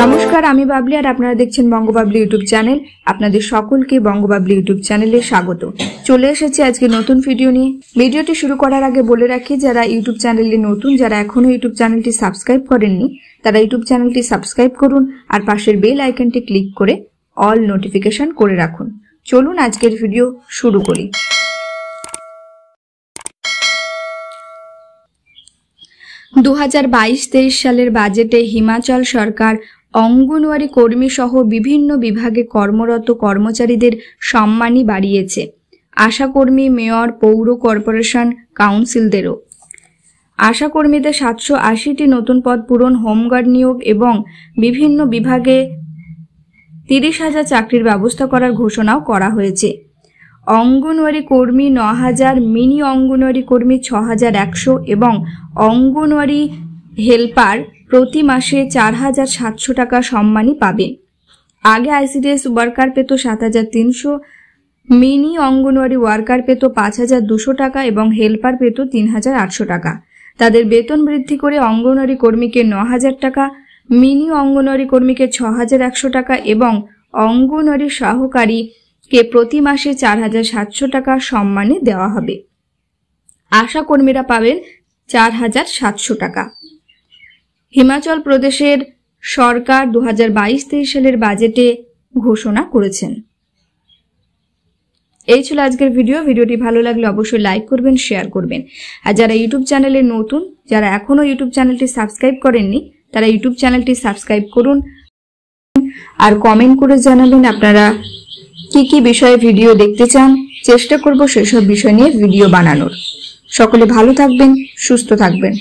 নমস্কার আমি বাবলি আর আপনারা দেখছেন বঙ্গবাবলি ইউটিউব চ্যানেল আপনাদের সকলকে বঙ্গবাবলি ইউটিউব চ্যানেলে স্বাগত চলে এসেছি আজকে নতুন ভিডিও নিয়ে ভিডিওটি শুরু করার আগে বলে রাখি যারা ইউটিউব চ্যানেলে নতুন যারা এখনো ইউটিউব চ্যানেলটি সাবস্ক্রাইব করেননি তারা ইউটিউব চ্যানেলটি সাবস্ক্রাইব করুন আর পাশের বেল আইকনটি ক্লিক করে অল নোটিফিকেশন করে রাখুন চলুন আজকের ভিডিও শুরু করি দু হাজার বাইশ তেইশ সালের বাজেটে হিমাচল সরকার অঙ্গনওয়ারি কর্মী সহ বিভিন্ন বিভাগে কর্মরত কর্মচারীদের সম্মানই বাড়িয়েছে আশাকর্মী মেয়র পৌর কর্পোরেশন কাউন্সিলদেরও আশাকর্মীদের সাতশো আশিটি নতুন পদ পূরণ হোমগার্ড নিয়োগ এবং বিভিন্ন বিভাগে তিরিশ হাজার চাকরির ব্যবস্থা করার ঘোষণাও করা হয়েছে অঙ্গনওয়াড়ি কর্মী ন হাজার মিনি অঙ্গনওয়ারি কর্মী ছ হাজার একশো এবং অঙ্গনওয়াড়ি হেল্পার প্রতি মাসে চার হাজার সাতশো টাকা সম্মানই পাবে আগে আইসিডিএস ওয়ার্কার পেত সাত হাজার তিনশো মিনি অঙ্গনওয়াড়ি ওয়ার্কার পেত পাঁচ হাজার দুশো টাকা এবং হেল্পার পেত তিন হাজার আটশো টাকা তাদের বেতন বৃদ্ধি করে অঙ্গনওয়াড়ি কর্মীকে ন হাজার টাকা মিনি অঙ্গনওয়াড়ি কর্মীকে ছ হাজার একশো টাকা এবং অঙ্গনওয়াড়ি সহকারী কে প্রতি মাসে চার হাজার সাতশো টাকা সম্মানে দেওয়া হবে আশা কর্মীরা পাবেন চার হাজার সাতশো টাকা হিমাচল প্রদেশের সরকার দু হাজার বাইশ তেইশ সালের বাজেটে ঘোষণা করেছেন এই ছিল আজকের ভিডিও ভিডিওটি ভালো লাগলে অবশ্যই লাইক করবেন শেয়ার করবেন আর যারা ইউটিউব চ্যানেলে নতুন যারা এখনও ইউটিউব চ্যানেলটি সাবস্ক্রাইব করেননি তারা ইউটিউব চ্যানেলটি সাবস্ক্রাইব করুন আর কমেন্ট করে জানাবেন আপনারা কি কি বিষয়ে ভিডিও দেখতে চান চেষ্টা করব সেসব বিষয় নিয়ে ভিডিও বানানোর সকলে ভালো থাকবেন সুস্থ থাকবেন